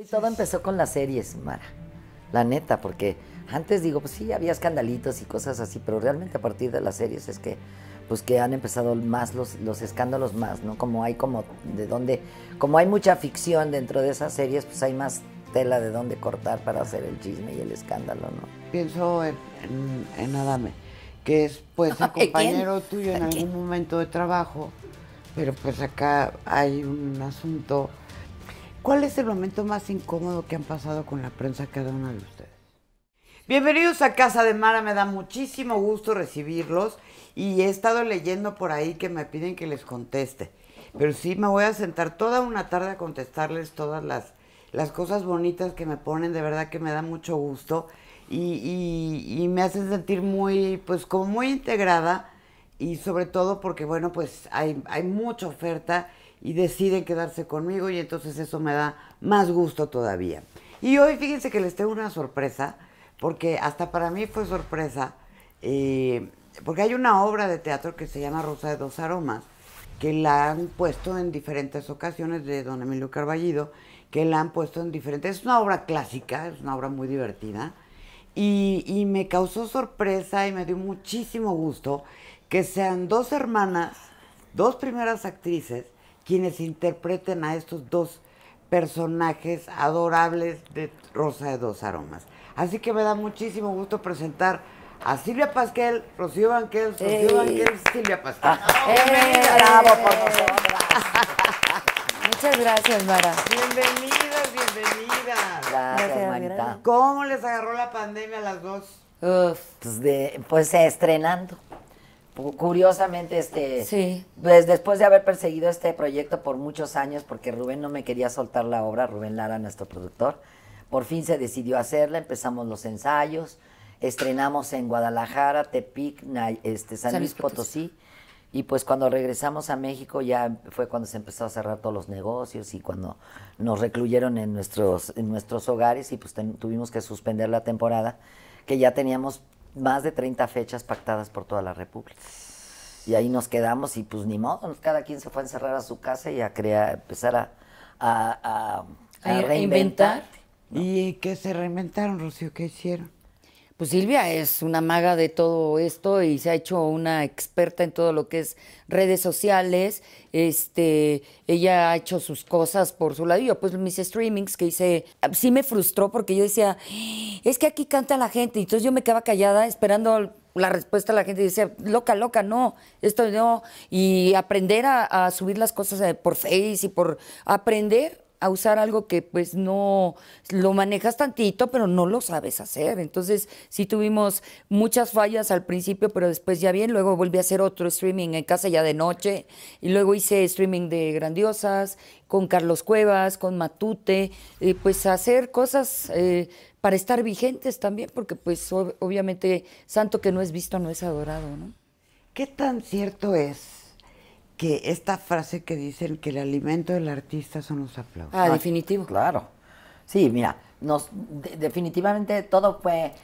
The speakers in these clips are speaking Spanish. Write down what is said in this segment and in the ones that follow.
Y todo empezó con las series, Mara. La neta, porque antes digo, pues sí, había escandalitos y cosas así, pero realmente a partir de las series es que pues que han empezado más los, escándalos más, ¿no? Como hay como de dónde, como hay mucha ficción dentro de esas series, pues hay más tela de dónde cortar para hacer el chisme y el escándalo, ¿no? Pienso en, en, Adame, que es pues el compañero tuyo en algún momento de trabajo, pero pues acá hay un asunto ¿Cuál es el momento más incómodo que han pasado con la prensa cada uno de ustedes? Bienvenidos a Casa de Mara, me da muchísimo gusto recibirlos y he estado leyendo por ahí que me piden que les conteste. Pero sí me voy a sentar toda una tarde a contestarles todas las, las cosas bonitas que me ponen, de verdad que me da mucho gusto y, me hacen sentir muy, pues como muy integrada y sobre todo porque, bueno, pues hay, hay mucha oferta y deciden quedarse conmigo y entonces eso me da más gusto todavía. Y hoy fíjense que les tengo una sorpresa, porque hasta para mí fue sorpresa, eh, porque hay una obra de teatro que se llama Rosa de dos Aromas, que la han puesto en diferentes ocasiones de don Emilio Carballido, que la han puesto en diferentes... Es una obra clásica, es una obra muy divertida, y, y me causó sorpresa y me dio muchísimo gusto que sean dos hermanas, dos primeras actrices, quienes interpreten a estos dos personajes adorables de Rosa de Dos Aromas. Así que me da muchísimo gusto presentar a Silvia Pasquel, Rocío Banquel, Rocío y Silvia Pasquel. ¡Oh, ¡Bravo por nosotros! Muchas gracias, Mara. Bienvenidas, bienvenidas. Gracias, Marita. ¿Cómo les agarró la pandemia a las dos? Uf, pues, pues estrenando curiosamente, este, pues, después de haber perseguido este proyecto por muchos años, porque Rubén no me quería soltar la obra, Rubén Lara, nuestro productor, por fin se decidió hacerla, empezamos los ensayos, estrenamos en Guadalajara, Tepic, este, San, Luis Potosí. Y pues cuando regresamos a México ya fue cuando se empezó a cerrar todos los negocios y cuando nos recluyeron en nuestros, nuestros hogares y pues tuvimos que suspender la temporada, que ya teníamos más de 30 fechas pactadas por toda la República. Y ahí nos quedamos y pues ni modo, cada quien se fue a encerrar a su casa y a crear, empezar a, a reinventar. ¿Y qué se reinventaron, Rocío? ¿Qué hicieron? Pues Silvia es una maga de todo esto y se ha hecho una experta en todo lo que es redes sociales. Este, ella ha hecho sus cosas por su lado. Y yo, pues mis streamings que hice, sí me frustró porque yo decía, es que aquí canta la gente. Entonces yo me quedaba callada esperando la respuesta de la gente decía, loca, loca, no, esto no. Y aprender a, a subir las cosas eh, por Face y por aprender a usar algo que pues no lo manejas tantito, pero no lo sabes hacer. Entonces sí tuvimos muchas fallas al principio, pero después ya bien, luego volví a hacer otro streaming en casa ya de noche y luego hice streaming de Grandiosas con Carlos Cuevas, con Matute, y eh, pues hacer cosas eh, para estar vigentes también, porque pues obviamente santo que no es visto no es adorado, ¿no? ¿Qué tan cierto es que esta frase que dicen que el alimento del artista son los aplausos. Ah, definitivo. Claro. Sí, mira, nos definitivamente todo fue, eh,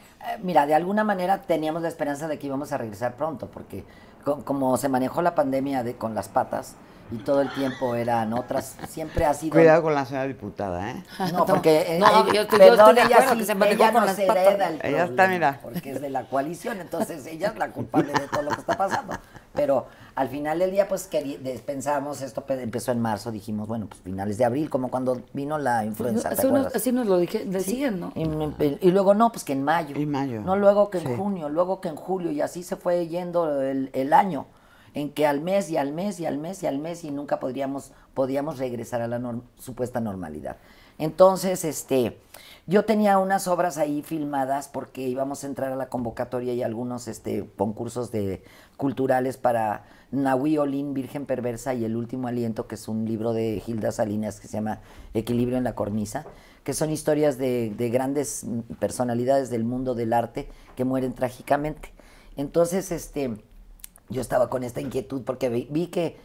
mira, de alguna manera teníamos la esperanza de que íbamos a regresar pronto, porque como se manejó la pandemia de, con las patas y todo el tiempo eran otras, siempre ha sido... Cuidado con la señora diputada, ¿eh? No, porque... no, eh, eh, yo, estoy, de acuerdo que se manejó con las patas. ella está, mira. Porque es de la coalición, entonces ella es la culpable de todo lo que está pasando. Pero al final del día, pues pensamos, esto empezó en marzo, dijimos, bueno, pues finales de abril, como cuando vino la influenza. Así, nos, lo decían, ¿no? Y, luego no, pues que en mayo. En mayo. No, luego que en junio, luego que en julio, y así se fue yendo el, año en que al mes y al mes y al mes y al mes y nunca podríamos podíamos regresar a la supuesta normalidad. Entonces, este, yo tenía unas obras ahí filmadas porque íbamos a entrar a la convocatoria y algunos este, concursos de culturales para Nahui Olin, Virgen Perversa y El Último Aliento, que es un libro de Gilda Salinas que se llama Equilibrio en la Cornisa, que son historias de, grandes personalidades del mundo del arte que mueren trágicamente. Entonces, este, yo estaba con esta inquietud porque vi, que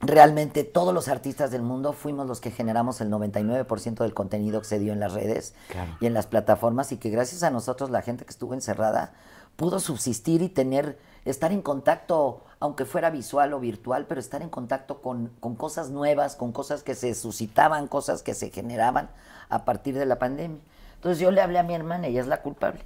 realmente todos los artistas del mundo fuimos los que generamos el 99% del contenido que se dio en las redes y en las plataformas y que gracias a nosotros la gente que estuvo encerrada pudo subsistir y tener estar en contacto, aunque fuera visual o virtual, pero estar en contacto con, cosas nuevas, con cosas que se suscitaban, cosas que se generaban a partir de la pandemia. Entonces yo le hablé a mi hermana, ella es la culpable.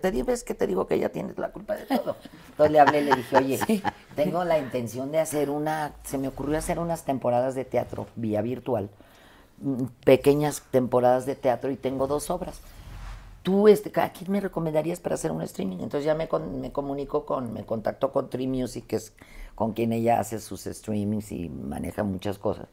Te ves que te digo que ella tiene la culpa de todo. Entonces le hablé, le dije, oye, tengo la intención de hacer una, se me ocurrió hacer unas temporadas de teatro vía virtual, mm, pequeñas temporadas de teatro y tengo dos obras tú, este, ¿a quién me recomendarías para hacer un streaming? Entonces ya me, me comunico con, me contactó con Music, que es con quien ella hace sus streamings y maneja muchas cosas.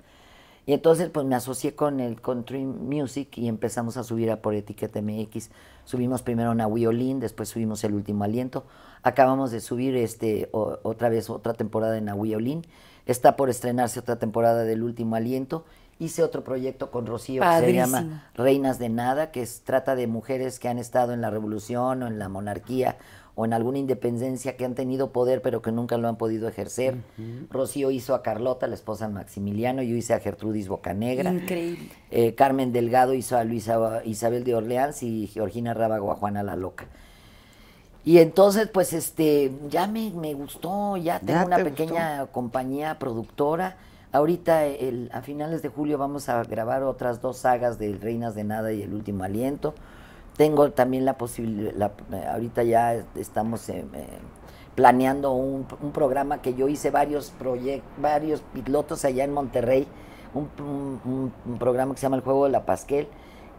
Y entonces pues me asocié con el Country Music y empezamos a subir a por etiqueta MX. Subimos primero una Awiolin, después subimos El Último Aliento. Acabamos de subir este otra vez otra temporada en Awiolin. Está por estrenarse otra temporada del Último Aliento Hice otro proyecto con Rocío que se llama Reinas de Nada, que trata de mujeres que han estado en la revolución o en la monarquía o en alguna independencia que han tenido poder pero que nunca lo han podido ejercer. Rocío hizo a Carlota, la esposa de Maximiliano, yo hice a Gertrudis Bocanegra. Increíble. Eh, Carmen Delgado hizo a Luisa Isabel de Orleans y Georgina Rábago a Juana la Loca. Y entonces, pues, este, ya me, gustó, ya tengo una pequeña compañía productora Ahorita, eh, a finales de julio, vamos a grabar otras dos sagas de Reinas de Nada y El Último Aliento. Tengo también la posibilidad, eh, ahorita ya estamos eh, planeando un, programa que yo hice varios proyectos, varios pilotos allá en Monterrey, un, programa que se llama El Juego de la Pasquel,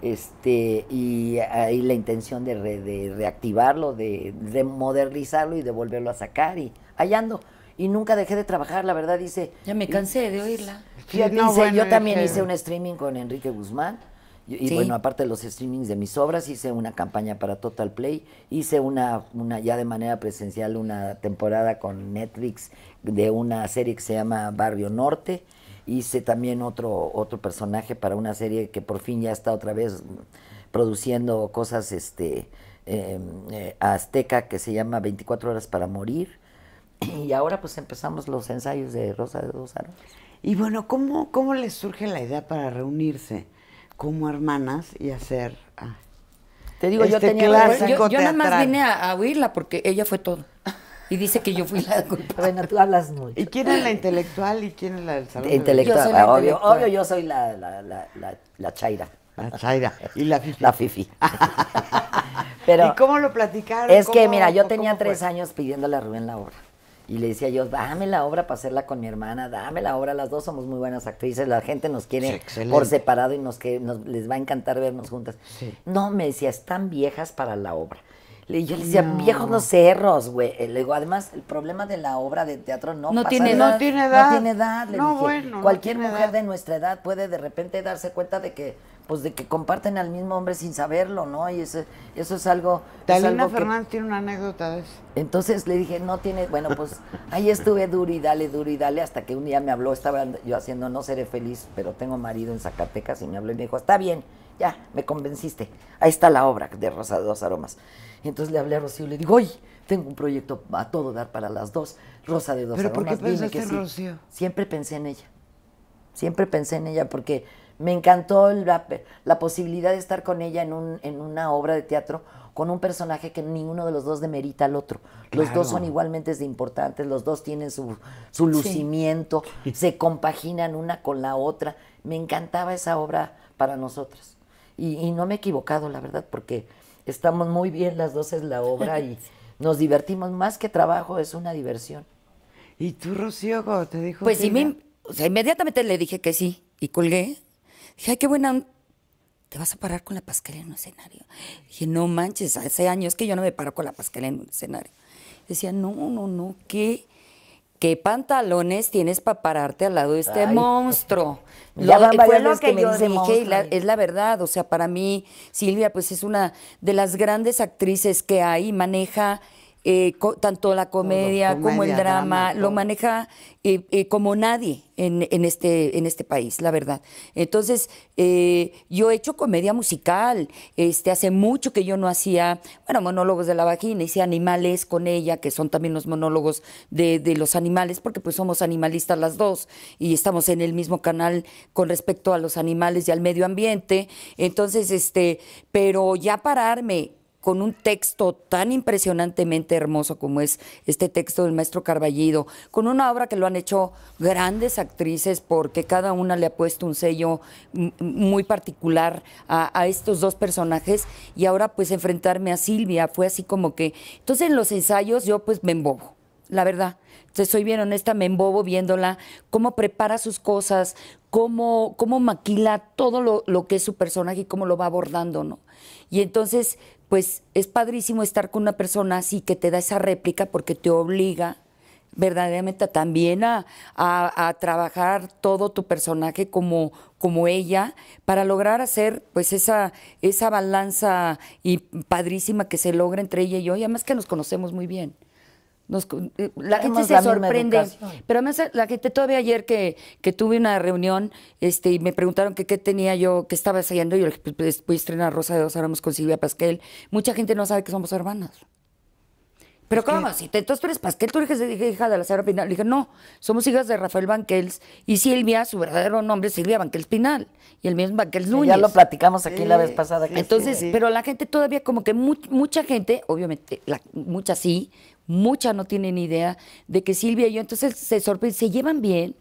este, y ahí la intención de, reactivarlo, de, modernizarlo y de volverlo a sacar, y hallando y nunca dejé de trabajar, la verdad, dice. Ya me cansé de oírla. yo también hice un streaming con Enrique Guzmán. Y, bueno, aparte de los streamings de mis obras, hice una campaña para Total Play, hice una, una ya de manera presencial una temporada con Netflix de una serie que se llama Barrio Norte, hice también otro, otro personaje para una serie que por fin ya está otra vez produciendo cosas este em, eh, azteca que se llama 24 horas para morir y ahora pues empezamos los ensayos de Rosa de Dos Y bueno, ¿cómo, ¿cómo les surge la idea para reunirse como hermanas y hacer... Ah, te digo, yo este tenía... La, yo, yo nada más vine a, oírla porque ella fue todo. Y dice que yo fui la Bueno, tú hablas mucho. ¿Y quién es la intelectual y quién es la del salón? Intelectual, la obvio, intelectual. obvio, yo soy la, la, la, la, la chaira. La chaira. Y la fifi. La fifi. Pero ¿Y cómo lo platicaron? Es que, mira, yo tenía tres años pidiéndole a Rubén la obra. Y le decía yo, dame la obra para hacerla con mi hermana, dame la obra, las dos somos muy buenas actrices, la gente nos quiere por separado y nos, que, les va a encantar vernos juntas. No, me decía, están viejas para la obra. Le, yo le decía, viejos los cerros, güey. Eh, le digo, además, el problema de la obra de teatro no, pasa tiene edad, No tiene edad. No tiene edad, cualquier mujer de nuestra edad puede de repente darse cuenta de que pues de que comparten al mismo hombre sin saberlo, ¿no? Y eso, eso es algo... Talina Fernández tiene una anécdota de eso. Entonces le dije, no tiene, bueno, pues ahí estuve duro y dale, duro y dale, hasta que un día me habló, estaba yo haciendo, no seré feliz, pero tengo marido en Zacatecas y me habló y me dijo, está bien, ya, me convenciste, ahí está la obra de Rosa de Dos Aromas. entonces le hablé a Rocío y le digo, oye, tengo un proyecto a todo dar para las dos, Rosa de dos Aromas. ¿Pero por qué pensaste en Rocío? Siempre pensé en ella, siempre pensé en ella porque me encantó la, la posibilidad de estar con ella en, un, en una obra de teatro con un personaje que ninguno de los dos demerita al otro. Los dos son igualmente importantes, los dos tienen su, lucimiento, se compaginan una con la otra. Me encantaba esa obra para nosotras. Y, no me he equivocado, la verdad, porque estamos muy bien las dos en la obra y nos divertimos. Más que trabajo, es una diversión. ¿Y tú, Rocío, te dijo? Pues sí, inmediatamente le dije que sí y colgué. Dije, ay, qué buena, te vas a parar con la pasquera en un escenario. Dije, no manches, hace años que yo no me paro con la pasquera en un escenario. Decía, no, no, no, ¿qué? ¿Qué pantalones tienes para pararte al lado de este monstruo? fue lo que, es la verdad, o sea, para mí, Silvia, pues es una de las grandes actrices que hay, maneja eh, tanto la comedia, como el drama, lo maneja eh, eh, como nadie en, este, en este país, la verdad. Entonces, yo he hecho comedia musical, este, hace mucho que yo no hacía, bueno, monólogos de la vagina, hice animales con ella, que son también los monólogos de, de los animales, porque pues somos animalistas las dos y estamos en el mismo canal con respecto a los animales y al medio ambiente. Entonces, este, pero ya pararme con un texto tan impresionantemente hermoso como es este texto del maestro Carballido, con una obra que lo han hecho grandes actrices porque cada una le ha puesto un sello muy particular a, a, estos dos personajes y ahora pues enfrentarme a Silvia fue así como que, entonces en los ensayos yo pues me embobo la verdad. Te soy bien honesta, me embobo viéndola, cómo prepara sus cosas, cómo, cómo maquila todo lo, que es su personaje y cómo lo va abordando, ¿no? Y entonces, pues es padrísimo estar con una persona así que te da esa réplica porque te obliga verdaderamente también a, a, trabajar todo tu personaje como, como ella para lograr hacer pues esa, esa balanza y padrísima que se logra entre ella y yo y además que nos conocemos muy bien. Eh, la gente se sorprende, pero la gente todavía ayer que, que tuve una reunión este, y me preguntaron que qué tenía yo, qué estaba haciendo, yo les pues, pues, voy a estrenar Rosa de Dos Aramos con Silvia Pasquel, mucha gente no sabe que somos hermanas. Pero ¿cómo? Que... Si entonces tú eres Pasquel, tú eres hija de la señora Pinal. Le dije, no, somos hijas de Rafael Banquels y Silvia, su verdadero nombre es Silvia Banquels Pinal. Y el mismo Banquels Núñez. Ya lo platicamos aquí la vez pasada. entonces, pero la gente todavía, como que mucha gente, obviamente, la, mucha sí, mucha no tienen idea de que Silvia y yo, entonces se se llevan bien.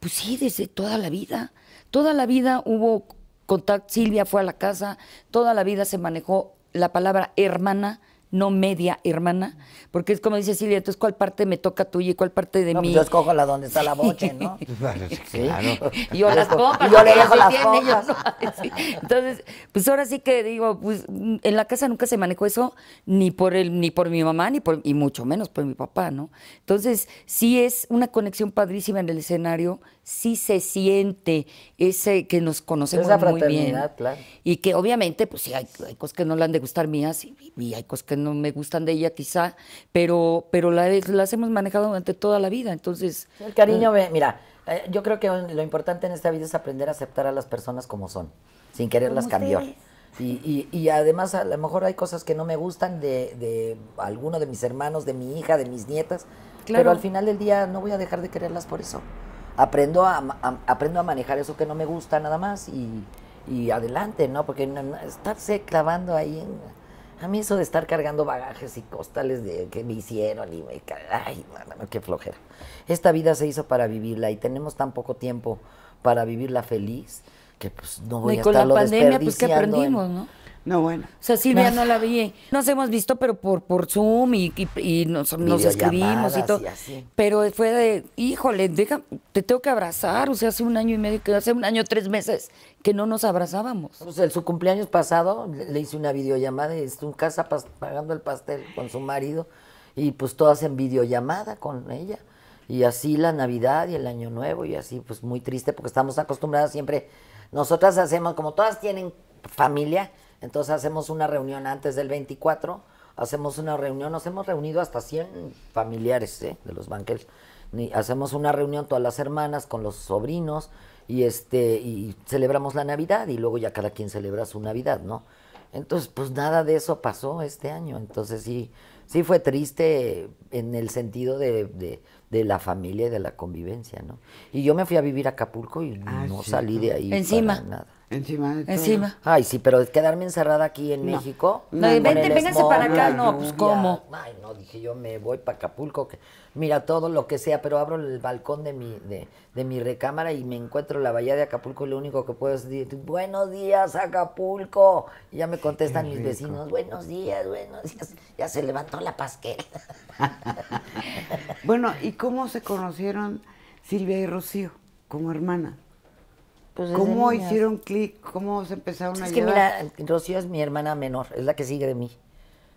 Pues sí, desde toda la vida. Toda la vida hubo contacto, Silvia fue a la casa, toda la vida se manejó la palabra hermana no media hermana, porque es como dice Silvia, entonces cuál parte me toca tuya y cuál parte de mí. Pues yo escojo la donde está la boche, ¿no? Y yo las cojo, yo le dejo las tienen, Entonces, pues ahora sí que digo, pues en la casa nunca se manejó eso ni por ni por mi mamá ni por y mucho menos por mi papá, ¿no? Entonces, sí es una conexión padrísima en el escenario, sí se siente ese que nos conocemos muy bien. Y que obviamente, pues sí hay, cosas que no le han de gustar mías y hay cosas que no me gustan de ella quizá, pero, pero la, las hemos manejado durante toda la vida, entonces... El cariño, ah. mira, eh, yo creo que lo importante en esta vida es aprender a aceptar a las personas como son, sin quererlas cambiar. Y, además a lo mejor hay cosas que no me gustan de, de alguno de mis hermanos, de mi hija, de mis nietas, pero al final del día no voy a dejar de quererlas por eso. Aprendo a, aprendo a manejar eso que no me gusta nada más y, adelante, ¿no? Porque estarse clavando ahí en a mí eso de estar cargando bagajes y costales de que me hicieron y me... Ay, qué flojera. Esta vida se hizo para vivirla y tenemos tan poco tiempo para vivirla feliz que pues no voy a estarlo desperdiciando. con la pandemia pues que aprendimos, ¿no? No, bueno. O sea, Silvia no, la vi. Nos hemos visto, pero por, por Zoom y, y, nos, escribimos y todo. pero fue de, híjole, deja, te tengo que abrazar. O sea, hace un año y medio, hace un año, tres meses que no nos abrazábamos. Pues en su cumpleaños pasado le, hice una videollamada y estuvo en casa pagando el pastel con su marido y pues todas en videollamada con ella. Y así la Navidad y el Año Nuevo y así, pues muy triste porque estamos acostumbradas siempre. Nosotras hacemos, como todas tienen familia, entonces hacemos una reunión antes del 24, hacemos una reunión, nos hemos reunido hasta 100 familiares ¿eh? de los banqueros. Hacemos una reunión todas las hermanas con los sobrinos y este y celebramos la Navidad y luego ya cada quien celebra su Navidad, ¿no? Entonces, pues nada de eso pasó este año. Entonces sí, sí fue triste en el sentido de, de, la familia y de la convivencia, ¿no? Y yo me fui a vivir a Acapulco y ah, no salí de ahí. Encima. nada. Encima Encima. Ay, sí, pero quedarme encerrada aquí en México. No, y para acá. No, pues cómo. Ay, no, dije yo me voy para Acapulco. Que, mira, todo lo que sea, pero abro el balcón de mi, de, de mi recámara y me encuentro la bahía de Acapulco y lo único que puedo es decir, buenos días, Acapulco. Y ya me contestan mis vecinos, buenos días, buenos días. Ya se levantó la pasquera. bueno, ¿y cómo se conocieron Silvia y Rocío como hermanas? Pues ¿Cómo hicieron clic? ¿Cómo se empezaron es que mira, Rocío es mi hermana menor, es la que sigue de mí,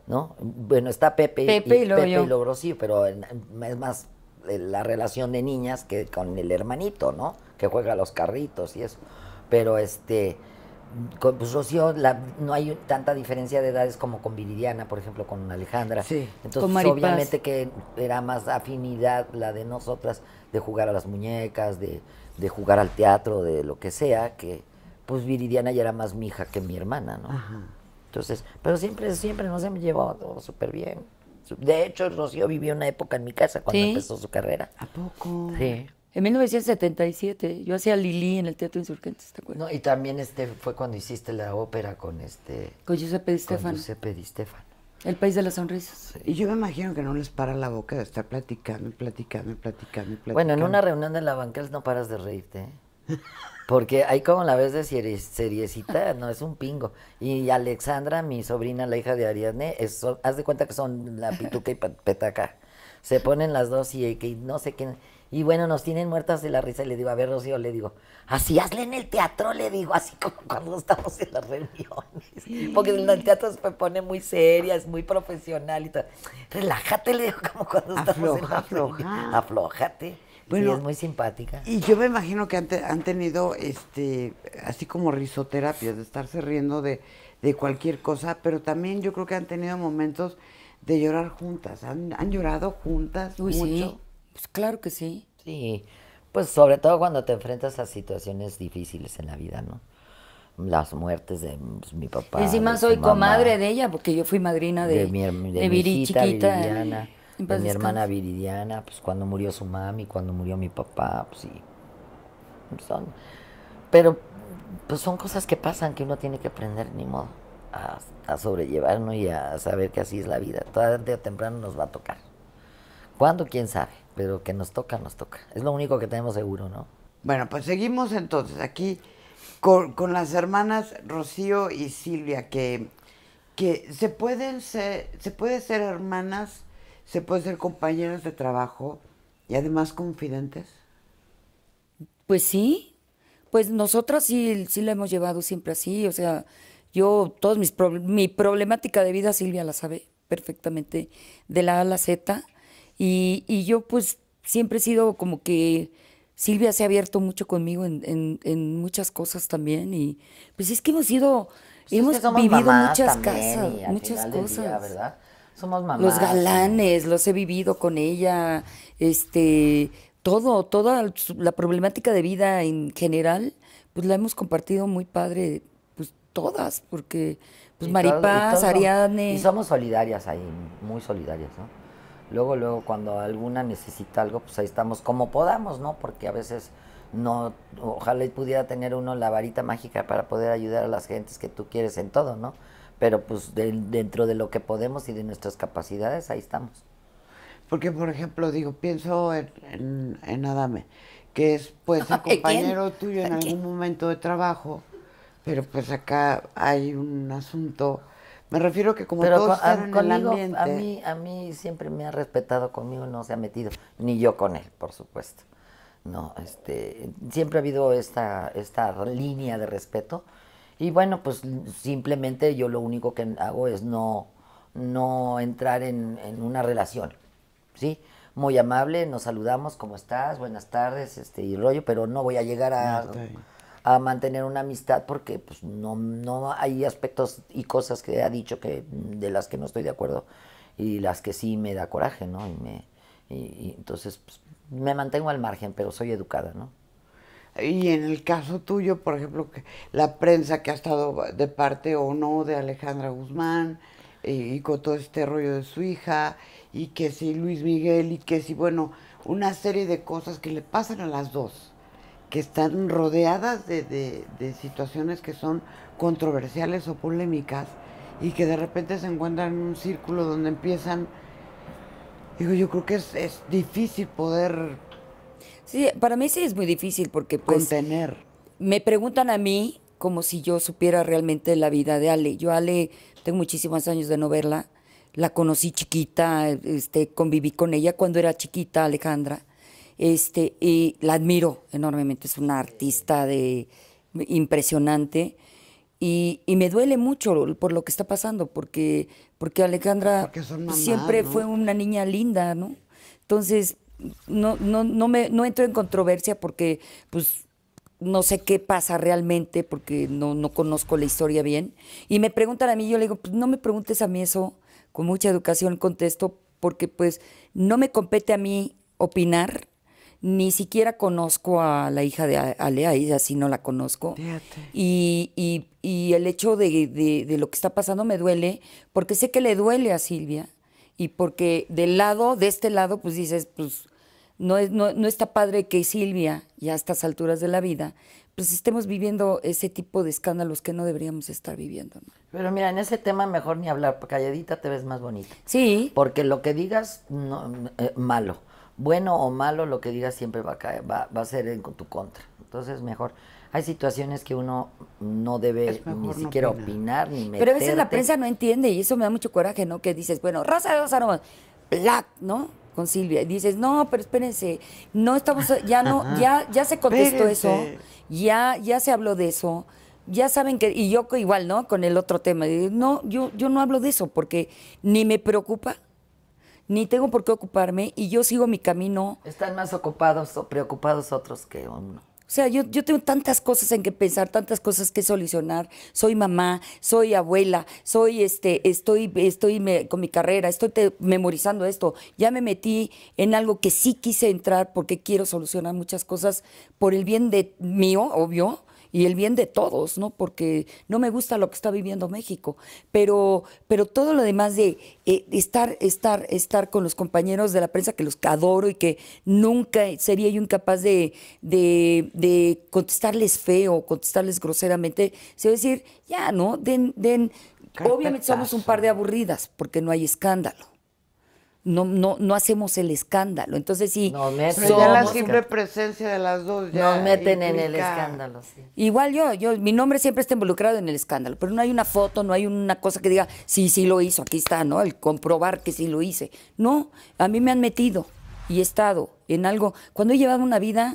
¿no? Bueno, está Pepe, y, Pepe y Rocío, pero es más eh, la relación de niñas que con el hermanito, ¿no? Que juega a los carritos y eso. Pero este, pues Rocío, no hay tanta diferencia de edades como con Viridiana, por ejemplo, con Alejandra. Sí, Entonces, pues, obviamente que era más afinidad la de nosotras de jugar a las muñecas, de de jugar al teatro, de lo que sea, que pues Viridiana ya era más mi hija que mi hermana, ¿no? Ajá. Entonces, pero siempre, siempre nos hemos llevado todo súper bien. De hecho, Rocío vivió una época en mi casa cuando empezó su carrera. ¿A poco? Sí. En 1977 yo hacía Lili en el Teatro Insurgentes, ¿te acuerdas? No, y también este fue cuando hiciste la ópera con este... Con Giuseppe Di Stefano. Con Giuseppe Di Stefano. El país de las sonrisas. Y yo me imagino que no les para la boca de estar platicando, platicando, platicando, platicando. Bueno, en una reunión de la bancales no paras de reírte. ¿eh? Porque ahí como la ves de seriecita, no, es un pingo. Y Alexandra, mi sobrina, la hija de Ariadne, es, haz de cuenta que son la pituca y petaca. Se ponen las dos y no sé quién y bueno, nos tienen muertas de la risa. Y le digo, a ver, Rocío, le digo, así hazle en el teatro, le digo, así como cuando estamos en las reuniones. Porque en el teatro se pone muy seria, es muy profesional y todo. Relájate, le digo, como cuando estamos en las Aflójate. Bueno, es muy simpática. Y yo me imagino que han, tenido, este, así como risoterapia, de estarse riendo de, cualquier cosa, pero también yo creo que han tenido momentos de llorar juntas. ¿Han, llorado juntas mucho? Pues claro que sí. Sí, pues sobre todo cuando te enfrentas a situaciones difíciles en la vida, ¿no? Las muertes de pues, mi papá. Encima soy comadre de ella, porque yo fui madrina de, de mi, de mi Viridiana, de mi hermana Viridiana, pues cuando murió su mami, cuando murió mi papá, pues sí. Pues son, pero pues son cosas que pasan que uno tiene que aprender ni modo a, a sobrellevarnos y a saber que así es la vida. Tarde o temprano nos va a tocar. ¿Cuándo? ¿Quién sabe? pero que nos toca, nos toca. Es lo único que tenemos seguro, ¿no? Bueno, pues seguimos entonces aquí con, las hermanas Rocío y Silvia, que, que se pueden ser, se puede ser hermanas, se pueden ser compañeras de trabajo y además confidentes. Pues sí, pues nosotras sí, sí la hemos llevado siempre así, o sea, yo, todos mis mi problemática de vida, Silvia la sabe perfectamente, de la A a la Z. Y, yo pues siempre he sido como que Silvia se ha abierto mucho conmigo en, muchas cosas también. Y pues es que hemos sido, hemos vivido muchas casas, muchas cosas. ¿verdad? Somos mamás. Los galanes, los he vivido con ella, este, todo, toda la problemática de vida en general, pues la hemos compartido muy padre, pues todas, porque pues Maripaz, Ariadne. Y somos solidarias ahí, muy solidarias, ¿no? Luego, luego, cuando alguna necesita algo, pues ahí estamos como podamos, ¿no? Porque a veces no, ojalá pudiera tener uno la varita mágica para poder ayudar a las gentes que tú quieres en todo, ¿no? Pero pues dentro de lo que podemos y de nuestras capacidades, ahí estamos. Porque, por ejemplo, digo, pienso en, Adame, que es pues compañero tuyo en algún momento de trabajo, pero pues acá hay un asunto me refiero que como todos con, están a, A mí, a mí siempre me ha respetado, conmigo no se ha metido, ni yo con él, por supuesto. No, este, siempre ha habido esta, esta línea de respeto y bueno, pues simplemente yo lo único que hago es no, no entrar en, una relación, ¿sí? Muy amable, nos saludamos, ¿cómo estás? Buenas tardes, este, y rollo, pero no voy a llegar a a mantener una amistad porque pues, no, no hay aspectos y cosas que ha dicho que de las que no estoy de acuerdo y las que sí me da coraje, ¿no? Y, me, y, entonces pues, me mantengo al margen, pero soy educada, ¿no? Y en el caso tuyo, por ejemplo, que la prensa que ha estado de parte o no de Alejandra Guzmán y con todo este rollo de su hija y que si Luis Miguel y que si, bueno, una serie de cosas que le pasan a las dos que están rodeadas de, de, situaciones que son controversiales o polémicas y que de repente se encuentran en un círculo donde empiezan, digo, yo creo que es, es difícil poder... Sí, para mí sí es muy difícil porque pues, Contener. Me preguntan a mí como si yo supiera realmente la vida de Ale. Yo Ale, tengo muchísimos años de no verla, la conocí chiquita, este, conviví con ella cuando era chiquita, Alejandra este, y la admiro enormemente, es una artista de, impresionante. Y, me duele mucho por lo que está pasando, porque, porque Alejandra siempre fue una niña linda, ¿no? Entonces, no, no, no, me, no entro en controversia porque, pues, no sé qué pasa realmente, porque no, conozco la historia bien. Y me preguntan a mí, yo le digo, pues, no me preguntes a mí eso, con mucha educación contesto, porque, pues, no me compete a mí opinar ni siquiera conozco a la hija de Alea, ella sí no la conozco. Y, el hecho de, lo que está pasando me duele, porque sé que le duele a Silvia y porque del lado, de este lado, pues dices, pues no, es, no, está padre que Silvia, ya a estas alturas de la vida, pues estemos viviendo ese tipo de escándalos que no deberíamos estar viviendo. Pero mira, en ese tema mejor ni hablar, calladita te ves más bonita. Sí. Porque lo que digas, no, eh, malo bueno o malo, lo que digas siempre va a, caer, va, a ser en tu contra. Entonces, mejor. Hay situaciones que uno no debe ni siquiera opinar. ni meterte. Pero a veces la prensa no entiende y eso me da mucho coraje, ¿no? Que dices, bueno, raza de dos aromas, black, ¿no? Con Silvia. Y dices, no, pero espérense, no estamos, ya no, ya, ya se contestó eso, ya, ya se habló de eso ya saben que, y yo igual, ¿no? Con el otro tema, no, yo, yo no hablo de eso porque ni me preocupa, ni tengo por qué ocuparme y yo sigo mi camino. Están más ocupados o preocupados otros que uno. O sea, yo, yo, tengo tantas cosas en que pensar, tantas cosas que solucionar. Soy mamá, soy abuela, soy este, estoy, estoy con mi carrera, estoy memorizando esto. Ya me metí en algo que sí quise entrar porque quiero solucionar muchas cosas por el bien de mío, obvio, y el bien de todos, ¿no? Porque no me gusta lo que está viviendo México, pero, pero todo lo demás de eh, estar, estar, estar con los compañeros de la prensa que los adoro y que nunca sería yo incapaz de, contestarles feo, contestarles groseramente, se va a decir, ya, ¿no? Den, den, obviamente somos un par de aburridas porque no hay escándalo no, no, no hacemos el escándalo. Entonces, sí. No meten, ya la simple presencia de las dos ya. Nos meten en el escándalo. Igual yo, yo, mi nombre siempre está involucrado en el escándalo, pero no hay una foto, no hay una cosa que diga, sí, sí lo hizo, aquí está, ¿no? El comprobar que sí lo hice. No, a mí me han metido y he estado en algo. Cuando he llevado una vida,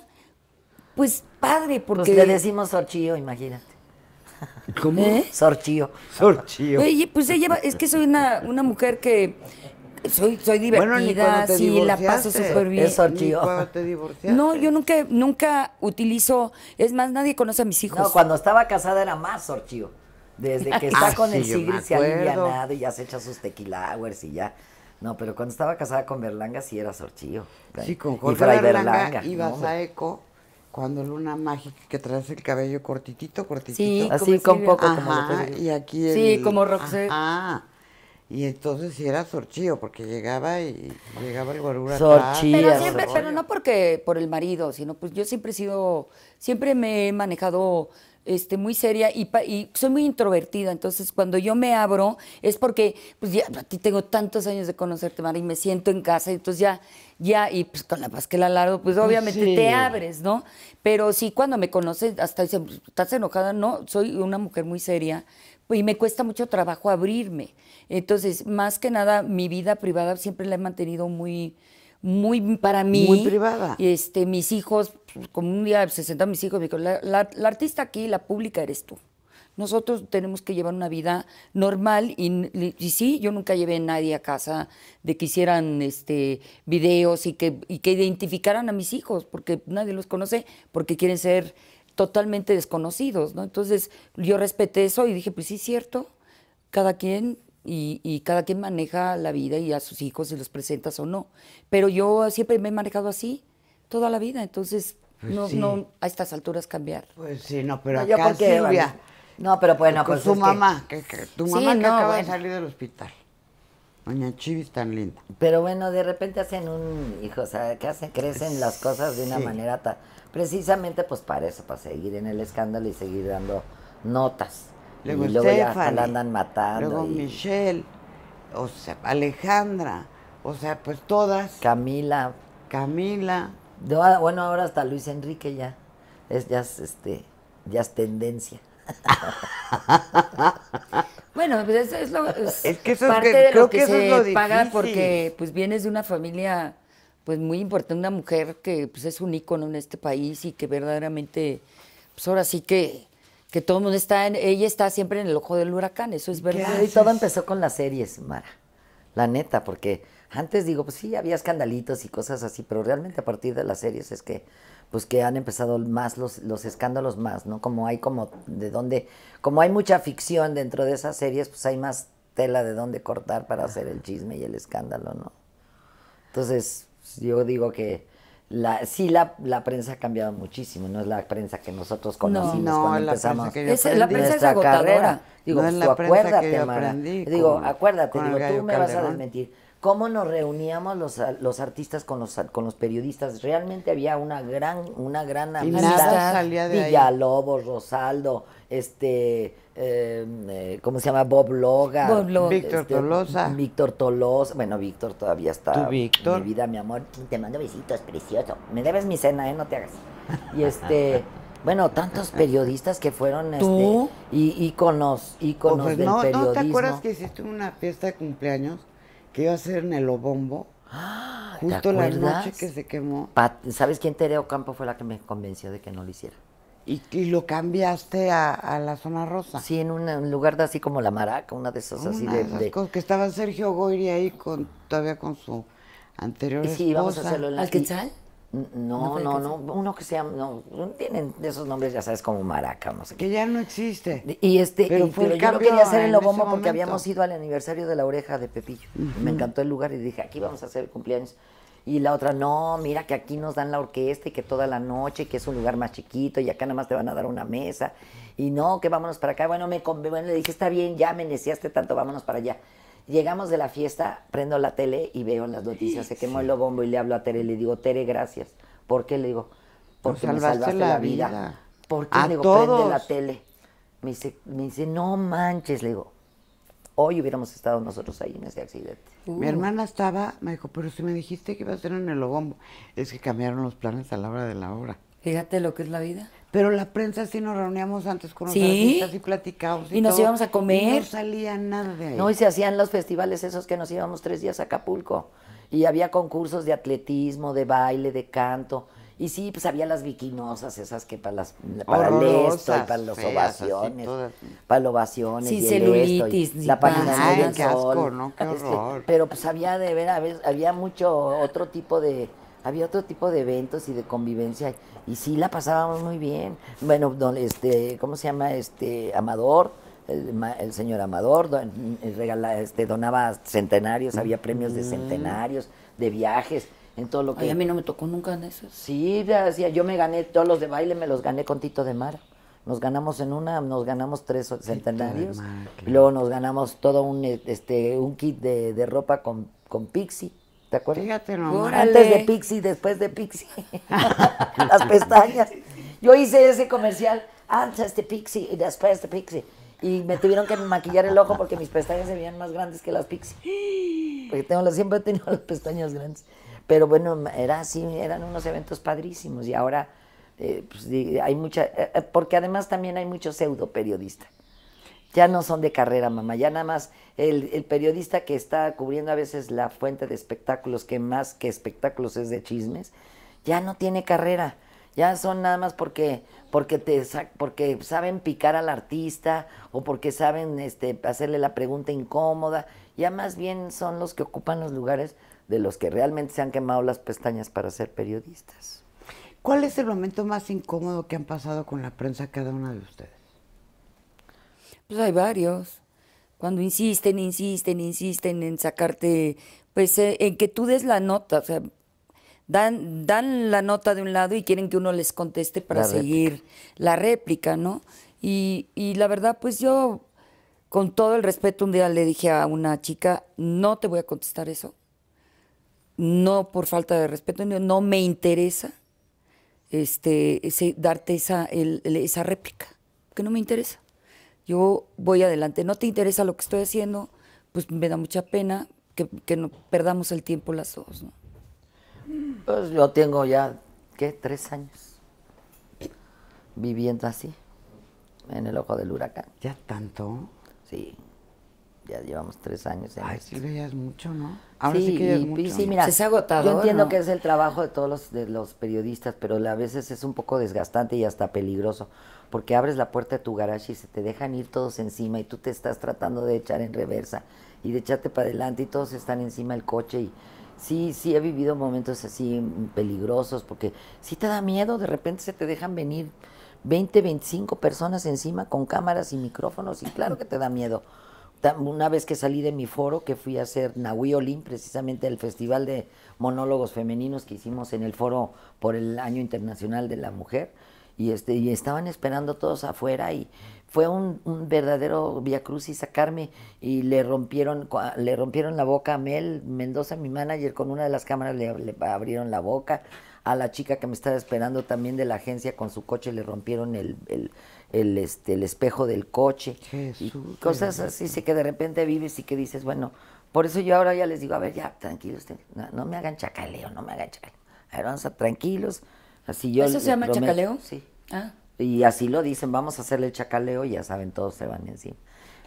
pues padre, pues porque. le decimos sorchillo, imagínate. ¿Cómo? ¿Eh? Sorchillo. Sorchillo. Oye, pues ella, es que soy una, una mujer que soy, soy divertida, bueno, sí, la paso súper bien. Eso, tío. no, yo nunca, nunca utilizo, es más, nadie conoce a mis hijos. No, cuando estaba casada era más Sorchío Desde que está ah, con el Sigrid se alivianado y ya se echa sus tequila y ya. No, pero cuando estaba casada con Berlanga sí era Sorchío Sí, con Jorge y Berlanga, ibas a Eco cuando Luna Mágica que traes el cabello cortitito, cortitito. Sí, así con poco. y aquí Sí, como Roxette. Y entonces sí era sorchío, porque llegaba y llegaba el guarura. Pero, siempre, pero no porque por el marido, sino pues yo siempre he sido, siempre me he manejado este, muy seria y, soy muy introvertida. Entonces, cuando yo me abro, es porque, pues ya, a ti tengo tantos años de conocerte, Mara, y me siento en casa, entonces ya, ya, y pues con la Pasquela largo, pues, pues obviamente te abres, ¿no? Pero sí, cuando me conoces, hasta dicen, pues, ¿estás enojada? No, soy una mujer muy seria, y me cuesta mucho trabajo abrirme. Entonces, más que nada, mi vida privada siempre la he mantenido muy, muy para mí. Muy privada. Este, mis hijos, pues, como un día se sentaron mis hijos, me dijo, la, artista aquí, la pública eres tú. Nosotros tenemos que llevar una vida normal y, y, sí, yo nunca llevé a nadie a casa de que hicieran este, videos y que, y que identificaran a mis hijos, porque nadie los conoce, porque quieren ser totalmente desconocidos, ¿no? Entonces yo respeté eso y dije, pues sí, cierto, cada quien y, cada quien maneja la vida y a sus hijos y los presentas o no. Pero yo siempre me he manejado así toda la vida, entonces pues no, no a estas alturas cambiar. Pues sí, no, pero pues acá no, pero bueno, con pues su mamá, tu mamá acaba de salir del hospital. Doña Chivis tan linda. Pero bueno, de repente hacen un, hijo, o sea, que hacen, crecen las cosas de una manera tan, precisamente pues para eso, para seguir en el escándalo y seguir dando notas. Luego y luego andan matando. Luego Michelle, o sea, Alejandra, o sea, pues todas. Camila. Camila. bueno, ahora hasta Luis Enrique ya. Es ya este ya es tendencia. bueno, pues eso es, lo, que parte de lo que, se porque pues vienes de una familia pues muy importante, una mujer que pues es un ícono en este país y que verdaderamente, pues ahora sí que, que todo el mundo está en, ella está siempre en el ojo del huracán, eso es verdad. Y todo empezó con las series, Mara, la neta, porque antes digo, pues sí, había escandalitos y cosas así, pero realmente a partir de las series es que pues que han empezado más los, escándalos más, ¿no? Como hay como de dónde, como hay mucha ficción dentro de esas series, pues hay más tela de dónde cortar para hacer el chisme y el escándalo, ¿no? Entonces, yo digo que sí, la, prensa ha cambiado muchísimo, no es la prensa que nosotros conocimos cuando empezamos. La la prensa agotadora. Digo, acuérdate, digo, acuérdate, digo, tú me vas a desmentir cómo nos reuníamos los, artistas con los, con los periodistas. Realmente había una gran, una gran amistad. Villalobos, ahí. Rosaldo, este, em, eh, ¿cómo se llama? Bob Loga. Bob Loga. Este, Víctor Tolosa. Víctor Tolosa. Bueno, Víctor todavía está. ¿Tú, Víctor? Mi vida, mi amor. Te mando besitos, precioso. Me debes mi cena, ¿eh? No te hagas. Y este... Bueno, tantos periodistas que fueron este, y íconos, del periodismo. ¿No te acuerdas que hiciste una fiesta de cumpleaños? que iba a ser en el Obombo. Ah, justo la noche que se quemó. ¿Sabes quién Tereo campo fue la que me convenció de que no lo hiciera? ¿Y, lo cambiaste a, a, la zona rosa? Sí, en un lugar de así como La Maraca, una de esas así de... que estaba Sergio Goyri ahí con, todavía con su anterior Sí, a hacerlo en la... ¿Al Quetzal? No, no, no, uno que sea, no, tienen esos nombres, ya sabes, como maraca, no sé qué. Que ya no existe. Y este, pero, yo quería hacer en Lobomo porque habíamos ido al aniversario de la oreja de Pepillo. Me encantó el lugar y dije, aquí vamos a hacer el cumpleaños. Y la otra, no, mira que aquí nos dan la orquesta y que toda la noche, que es un lugar más chiquito y acá nada más te van a dar una mesa. Y no, que vámonos para acá. Bueno, me bueno, le dije, está bien, ya me necesitas tanto, vámonos para allá. Llegamos de la fiesta, prendo la tele y veo las noticias. Se quemó el lobombo y le hablo a Tere. Le digo, Tere, gracias. ¿Por qué? Le digo, porque me salvaste la, vida. ¿Por qué? le digo, prende la tele. Me dice, me dice, no manches. Le digo, hoy hubiéramos estado nosotros ahí en ese accidente. Mi uh. hermana estaba, me dijo, pero si me dijiste que iba a ser en el lobombo. Es que cambiaron los planes a la hora de la obra. Fíjate lo que es la vida. Pero la prensa sí nos reuníamos antes con los artistas y platicábamos. Y, nos íbamos a comer. Y no salía nada de ahí. No, y se hacían los festivales esos que nos íbamos tres días a Acapulco. Y había concursos de atletismo, de baile, de canto. Y sí, pues había las viquinosas, esas que para las para el esto y para las ovaciones, para las ovaciones sí, y celulitis, la página del sol. ¿no? Qué este, pero pues había de ver, había mucho otro tipo de había otro tipo de eventos y de convivencia y sí la pasábamos muy bien. Bueno, don, este, ¿cómo se llama? Este Amador, el, el señor Amador don, eh, este, donaba centenarios, había premios de centenarios, de viajes, en todo lo que. Ay, a mí no me tocó nunca en eso. Sí, yo me gané todos los de baile, me los gané con Tito de Mar. Nos ganamos en una, nos ganamos tres centenarios. luego nos ganamos todo un este un kit de, ropa con, con Pixie. ¿Te acuerdas? Fíjate Antes de Pixie, después de pixi Las pestañas. Yo hice ese comercial antes de Pixie y después de Pixie. Y me tuvieron que maquillar el ojo porque mis pestañas se veían más grandes que las pixi Porque tengo, siempre he tenido las pestañas grandes. Pero bueno, era así, eran unos eventos padrísimos. Y ahora eh, pues, hay mucha. Eh, eh, porque además también hay mucho pseudo periodista ya no son de carrera, mamá, ya nada más el, periodista que está cubriendo a veces la fuente de espectáculos, que más que espectáculos es de chismes, ya no tiene carrera, ya son nada más porque, porque, te, porque saben picar al artista o porque saben este, hacerle la pregunta incómoda, ya más bien son los que ocupan los lugares de los que realmente se han quemado las pestañas para ser periodistas. ¿Cuál es el momento más incómodo que han pasado con la prensa cada una de ustedes? Pues hay varios. Cuando insisten, insisten, insisten en sacarte, pues eh, en que tú des la nota, o sea, dan, dan la nota de un lado y quieren que uno les conteste para seguir la réplica, ¿no? Y, y la verdad, pues yo, con todo el respeto, un día le dije a una chica, no te voy a contestar eso, no por falta de respeto, no me interesa este, ese, darte esa, esa réplica, que no me interesa yo voy adelante. No te interesa lo que estoy haciendo, pues me da mucha pena que, no perdamos el tiempo las dos. ¿no? Pues yo tengo ya, ¿qué? Tres años viviendo así, en el ojo del huracán. ¿Ya tanto? Sí, ya llevamos tres años. Ay, sí veías mucho, ¿no? sí, mira, ¿Se ha agotado. yo entiendo que es el trabajo de todos los, de los periodistas, pero a veces es un poco desgastante y hasta peligroso, porque abres la puerta de tu garaje y se te dejan ir todos encima y tú te estás tratando de echar en reversa y de echarte para adelante y todos están encima del coche y sí, sí he vivido momentos así peligrosos porque sí te da miedo, de repente se te dejan venir 20, 25 personas encima con cámaras y micrófonos y claro que te da miedo. Una vez que salí de mi foro, que fui a hacer Nahui Olim, precisamente el Festival de Monólogos Femeninos que hicimos en el foro por el Año Internacional de la Mujer, y, este, y estaban esperando todos afuera y fue un, verdadero Via Cruz y sacarme y le rompieron, le rompieron la boca a Mel Mendoza, mi manager, con una de las cámaras le, abrieron la boca. A la chica que me estaba esperando también de la agencia con su coche le rompieron el, el, este, el espejo del coche. y cosas así, que de repente vives y que dices, bueno, por eso yo ahora ya les digo, a ver, ya, tranquilos, no, me hagan chacaleo, no me hagan chacaleo. A ver, vamos a tranquilos, Así yo ¿Eso se llama chacaleo? Sí. Ah. Y así lo dicen, vamos a hacerle chacaleo y ya saben, todos se van encima.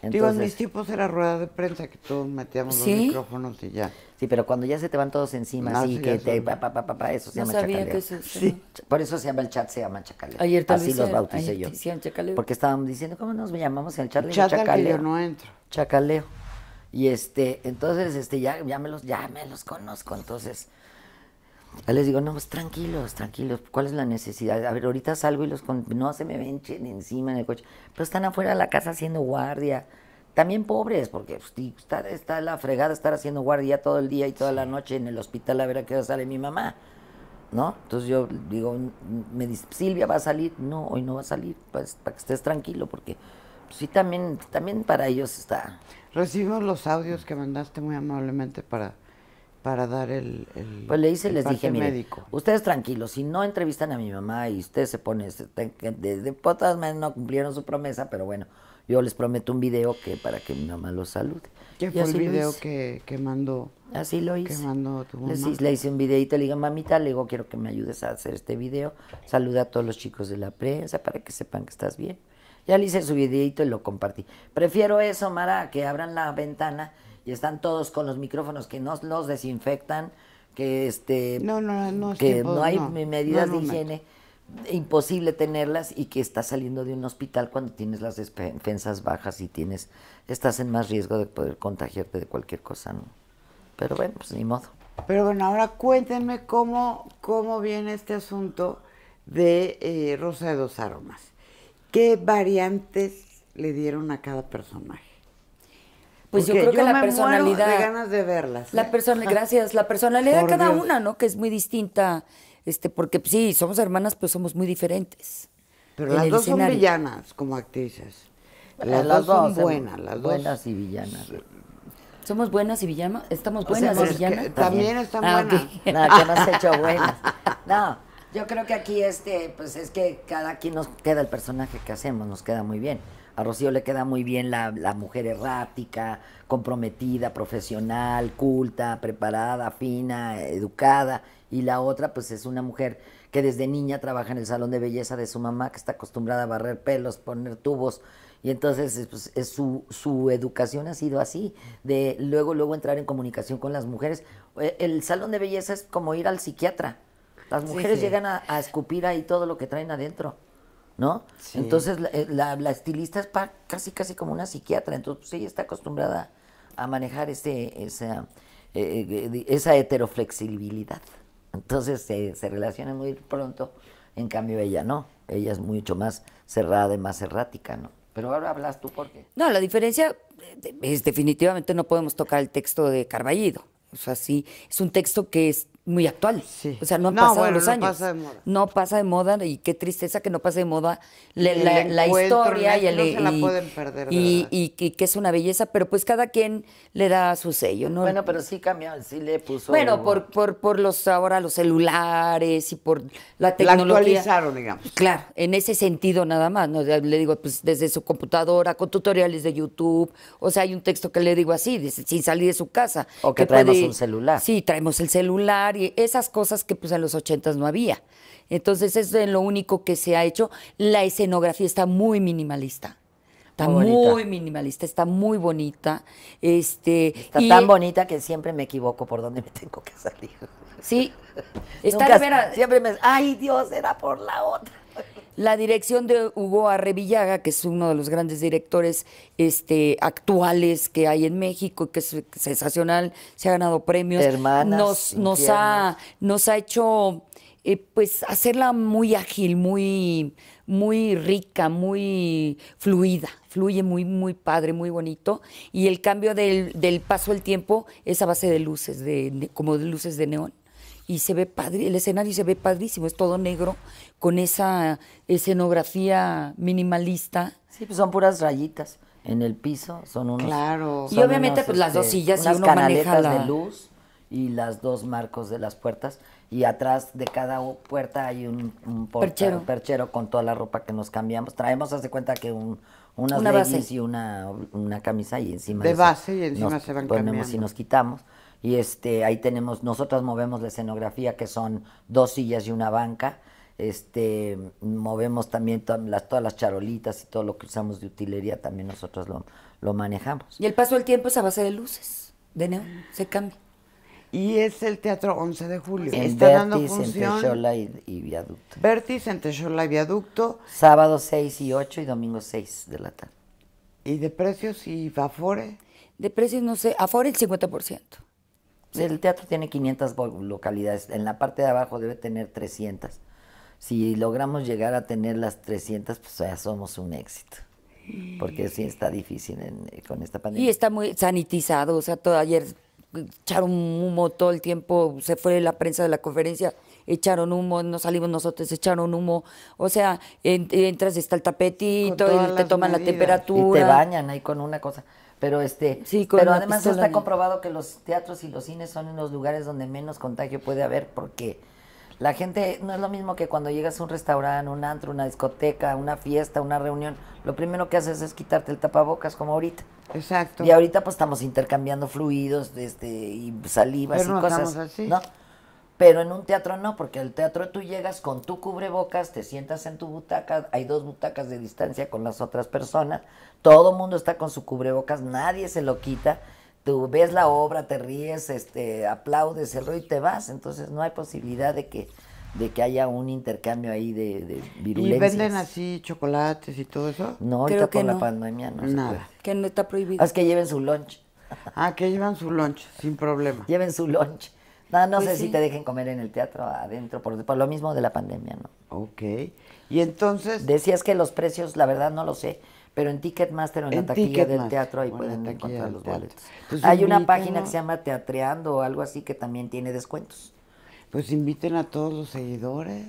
Digo, en mis tipos era rueda de prensa que todos metíamos los micrófonos y ya. Sí, pero cuando ya se te van todos encima, así que te, pa, pa, pa, eso se llama sabía chacaleo. Que eso, sí. Por eso se llama el chat, se llama chacaleo. Ayer Así los bauticé yo. Chacaleo. Porque estábamos diciendo, ¿cómo nos llamamos en el chat? chacaleo. no entro. Chacaleo. Y este, entonces, este, ya, ya me los, ya me los conozco. Entonces, les digo, no, pues tranquilos, tranquilos, ¿cuál es la necesidad? A ver, ahorita salgo y los... No se me venchen encima en el coche, pero están afuera de la casa haciendo guardia. También pobres, porque pues, está, la fregada estar haciendo guardia todo el día y toda la noche en el hospital a ver a qué sale mi mamá, ¿no? Entonces yo digo, me dice, Silvia, ¿va a salir? No, hoy no va a salir, pues, para que estés tranquilo, porque pues, sí, también, también para ellos está. Recibimos los audios que mandaste muy amablemente para para dar el, el pues le hice les dije mire, ustedes tranquilos si no entrevistan a mi mamá y ustedes se ponen desde pues, maneras no cumplieron su promesa pero bueno yo les prometo un video que para que mi mamá los salude ¿Qué fue el video que, que, mandó así lo hice le hice un videito le digo mamita le digo quiero que me ayudes a hacer este video saluda a todos los chicos de la prensa para que sepan que estás bien ya le hice su videito y lo compartí prefiero eso Mara que abran la ventana y están todos con los micrófonos que no los desinfectan, que este no, no, que no hay medidas de higiene, imposible tenerlas y que estás saliendo de un hospital cuando tienes las defensas bajas y tienes estás en más riesgo de poder contagiarte de cualquier cosa, ¿no? Pero bueno, pues ni modo. Pero bueno, ahora cuéntenme cómo, cómo viene este asunto de eh, Rosa de dos Aromas. ¿Qué variantes le dieron a cada personaje? Pues yo creo que la personalidad. de ganas de verlas. ¿eh? gracias. La personalidad de cada una, ¿no? Que es muy distinta. Este, porque pues, sí, somos hermanas, pues somos muy diferentes. Pero las dos son villanas como actrices. Las, dos, son buenas, las dos. Buenas y villanas. Somos buenas y villanas. Estamos pues buenas y villanas. también están ah, buenas. No, que hecho buenas. No, yo creo que aquí este, pues es que cada quien nos queda el personaje que hacemos, nos queda muy bien. A Rocío le queda muy bien la, mujer errática, comprometida, profesional, culta, preparada, fina, educada. Y la otra, pues es una mujer que desde niña trabaja en el salón de belleza de su mamá, que está acostumbrada a barrer pelos, poner tubos. Y entonces pues, es su, educación ha sido así, de luego, luego entrar en comunicación con las mujeres. E, el salón de belleza es como ir al psiquiatra. Las mujeres llegan a, a escupir ahí todo lo que traen adentro. ¿no? Entonces eh, la, estilista es casi casi como una psiquiatra, entonces pues, ella está acostumbrada a manejar ese, esa, eh, eh, heteroflexibilidad. Entonces se, relaciona muy pronto, en cambio ella no, ella es mucho más cerrada y más errática, ¿no? Pero ahora hablas tú qué? No, la diferencia es definitivamente no podemos tocar el texto de Carballido. O sea, es un texto que es muy actual. O sea, no han pasado los años. Pasa de moda. No pasa de moda y qué tristeza que no pase de moda la, historia y, el, no la pueden perder, y, que es una belleza, pero pues cada quien le da su sello, Bueno, pero sí cambió, sí le puso. Bueno, por, por, por los ahora los celulares y por la tecnología. La actualizaron, digamos. Pues, claro, en ese sentido nada más, ¿no? Le digo, pues desde su computadora, con tutoriales de YouTube, o sea, hay un texto que le digo así, sin salir de su casa. O que, traemos un celular. Sí, traemos el celular esas cosas que pues en los ochentas no había. Entonces es lo único que se ha hecho. La escenografía está muy minimalista. Está muy, minimalista, está muy bonita. Este, está tan bonita que siempre me equivoco por dónde me tengo que salir. Sí, está Siempre me. Ay, Dios, era por la otra. La dirección de Hugo Arrevillaga, que es uno de los grandes directores este, actuales que hay en México, que es sensacional, se ha ganado premios, nos, ha, nos ha hecho eh, pues hacerla muy ágil, muy, muy rica, muy fluida, fluye muy, muy padre, muy bonito. Y el cambio del, paso del tiempo es a base de luces, como de luces de neón y se ve padre, el escenario se ve padrísimo, es todo negro, con esa escenografía minimalista. Sí, pues son puras rayitas en el piso, son unos... Claro. y obviamente pues las dos este, sillas y uno de luz y las dos marcos de las puertas y atrás de cada puerta hay un, perchero. con toda la ropa que nos cambiamos. Traemos, hace cuenta que un, unas una base. y una, una camisa y encima... De base y encima nos se van ponemos cambiando. y nos quitamos y este, ahí tenemos, nosotras movemos la escenografía, que son dos sillas y una banca. Este, movemos también todas las, todas las charolitas y todo lo que usamos de utilería, también nosotros lo, lo manejamos. Y el paso del tiempo es a base de luces, de neón, se cambia. Y es el Teatro 11 de Julio. En Está dando función. En y, Viaducto. Vertis, entre y Viaducto. Sábado 6 y 8 y domingo 6 de la tarde. ¿Y de precios y Afore? De precios no sé, Afore el 50%. El teatro tiene 500 localidades, en la parte de abajo debe tener 300. Si logramos llegar a tener las 300, pues ya somos un éxito. Porque sí está difícil con esta pandemia. Y está muy sanitizado, o sea, todo ayer echaron humo todo el tiempo, se fue la prensa de la conferencia, echaron humo, no salimos nosotros, echaron humo, o sea, entras, está el tapetito, te toman la temperatura. Y te bañan ahí con una cosa. Pero este, pero además está comprobado que los teatros y los cines son en los lugares donde menos contagio puede haber porque la gente no es lo mismo que cuando llegas a un restaurante, un antro, una discoteca, una fiesta, una reunión, lo primero que haces es quitarte el tapabocas como ahorita. Exacto. Y ahorita pues estamos intercambiando fluidos, este y salivas y cosas, así. ¿no? Pero en un teatro no, porque al teatro tú llegas con tu cubrebocas, te sientas en tu butaca, hay dos butacas de distancia con las otras personas, todo el mundo está con su cubrebocas, nadie se lo quita, tú ves la obra, te ríes, este, aplaudes el y te vas, entonces no hay posibilidad de que de que haya un intercambio ahí de, de ¿Y venden así chocolates y todo eso? No, Creo ahorita por la pandemia no Nada. Se puede. Que no está prohibido. Ah, es que lleven su lunch. Ah, que llevan su lunch, sin problema. Lleven su lunch. No, pues sé si te dejen comer en el teatro adentro, por, por, lo mismo de la pandemia, ¿no? Ok. Y entonces... Decías que los precios, la verdad no lo sé, pero en Ticketmaster o en, la taquilla del teatro ahí pueden encontrar los boletos. Pues Hay una página que se llama Teatreando o algo así que también tiene descuentos. Pues inviten a todos los seguidores.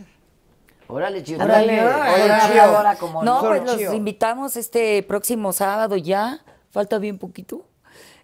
Órale, chido. Órale, No, pues los invitamos este próximo sábado ya. Falta bien poquito.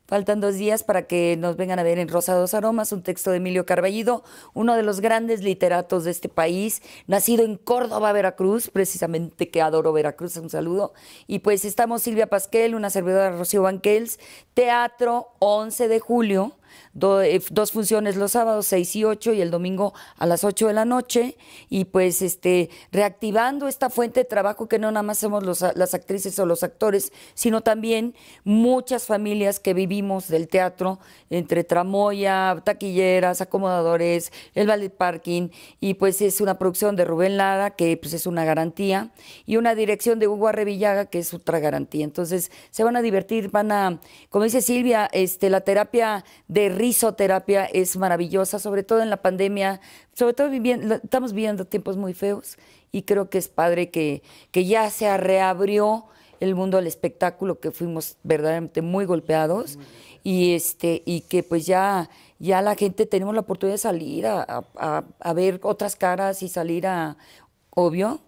Faltan dos días para que nos vengan a ver en Rosa dos Aromas, un texto de Emilio Carballido, uno de los grandes literatos de este país, nacido en Córdoba, Veracruz, precisamente que adoro Veracruz, un saludo. Y pues estamos Silvia Pasquel, una servidora de Rocío Banquels, Teatro 11 de julio, eh, dos funciones los sábados, 6 y 8, y el domingo a las 8 de la noche, y pues este, reactivando esta fuente de trabajo que no nada más somos las actrices o los actores, sino también muchas familias que vivimos del teatro, entre tramoya, taquilleras, acomodadores, el ballet parking, y pues es una producción de Rubén Lara, que pues es una garantía, y una dirección de Hugo Arrevillaga, que es otra garantía. Entonces, se van a divertir, van a, como dice Silvia, este, la terapia de de risoterapia es maravillosa, sobre todo en la pandemia, sobre todo viviendo, estamos viviendo tiempos muy feos y creo que es padre que, que ya se reabrió el mundo del espectáculo que fuimos verdaderamente muy golpeados y este y que pues ya ya la gente tenemos la oportunidad de salir a, a ver otras caras y salir a obvio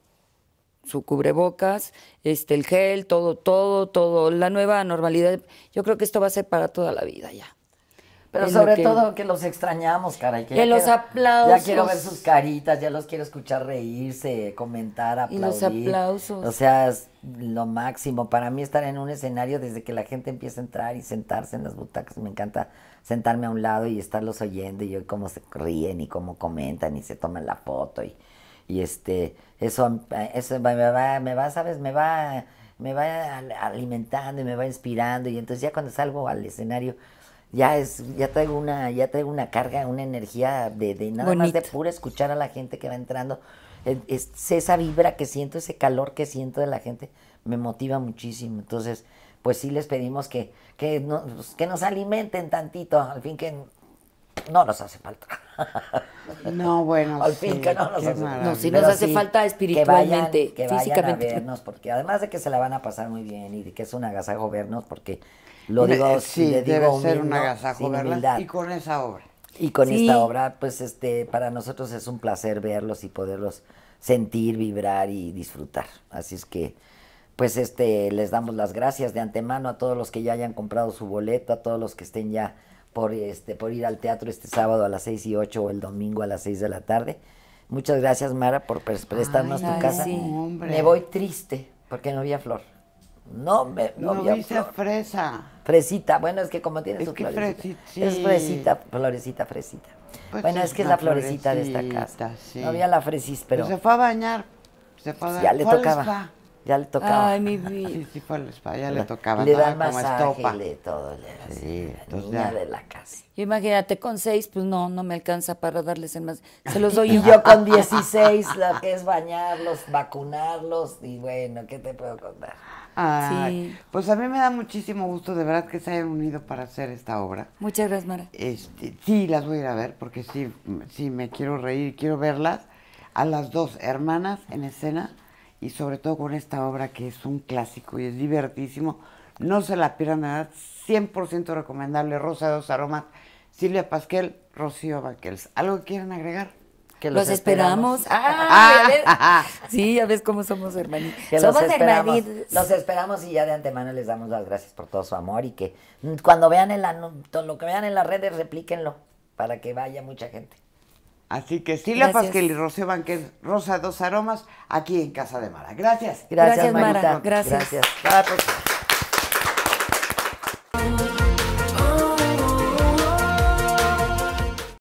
su cubrebocas, este, el gel, todo, todo, todo, la nueva normalidad. Yo creo que esto va a ser para toda la vida ya. Pero sobre todo que los extrañamos, caray. Que, los aplausos. Ya quiero ver sus caritas, ya los quiero escuchar reírse, comentar, aplaudir. Y los aplausos. O sea, lo máximo. Para mí estar en un escenario desde que la gente empieza a entrar y sentarse en las butacas, me encanta sentarme a un lado y estarlos oyendo y cómo se ríen y cómo comentan y se toman la foto y, y este, eso, eso me va, me va, sabes, me va, me va alimentando y me va inspirando y entonces ya cuando salgo al escenario ya es, ya traigo una, ya traigo una carga, una energía de, nada más de pura escuchar a la gente que va entrando. Es, esa vibra que siento, ese calor que siento de la gente, me motiva muchísimo. Entonces, pues sí les pedimos que, que, pues, que nos alimenten tantito, al fin que no nos hace falta. No, bueno. Al fin que no nos hace falta. No, sí nos hace falta espiritualmente, que vayan, físicamente. porque además de que se la van a pasar muy bien y de que es un agasajo vernos, porque lo digo, eh, sí, le digo debe ser un agasajo, Y con esa obra. Y con esta obra, pues este, para nosotros es un placer verlos y poderlos sentir, vibrar y disfrutar. Así es que, pues este, les damos las gracias de antemano a todos los que ya hayan comprado su boleto, a todos los que estén ya por, este, por ir al teatro este sábado a las 6 y 8 o el domingo a las 6 de la tarde. Muchas gracias, Mara, por prestarnos tu casa. Me voy triste porque no había a Flor. No me no, no dice fresa. Fresita. Bueno, es que como tiene es su que florecita. Es fresita, florecita, fresita. Pues bueno, es que es la florecita, de esta casa. No había la fresis, pero. Pues se fue a bañar. Se fue a bañar. Ya le tocaba. Ya le tocaba. Ay, mi vida. ya le tocaba. Le dan más topa. le todo. Le sí, la niña ya. de la casa. Yo imagínate, con seis, pues no, no me alcanza para darles el más. Se los doy y yo con dieciséis, lo que es bañarlos, vacunarlos, y bueno, ¿qué te puedo contar? Ay, Pues a mí me da muchísimo gusto de verdad que se hayan unido para hacer esta obra. Muchas gracias, Mara. Este, sí, las voy a ir a ver porque sí, sí me quiero reír, quiero verlas a las dos hermanas en escena y sobre todo con esta obra que es un clásico y es divertísimo. No se la pierdan, nada, 100% recomendable. Rosa dos aromas, Silvia Pasquel, Rocío Baquels. ¿Algo que quieran agregar? los, esperamos. Ah. sí, ya ves cómo somos hermanitos. Somos los hermanitos. Los esperamos y ya de antemano les damos las gracias por todo su amor y que cuando vean en lo que vean en las redes, replíquenlo para que vaya mucha gente. Así que sí, la Pasquel y que que Rosa Dos Aromas, aquí en Casa de Mara. Gracias. Gracias, Marita. gracias.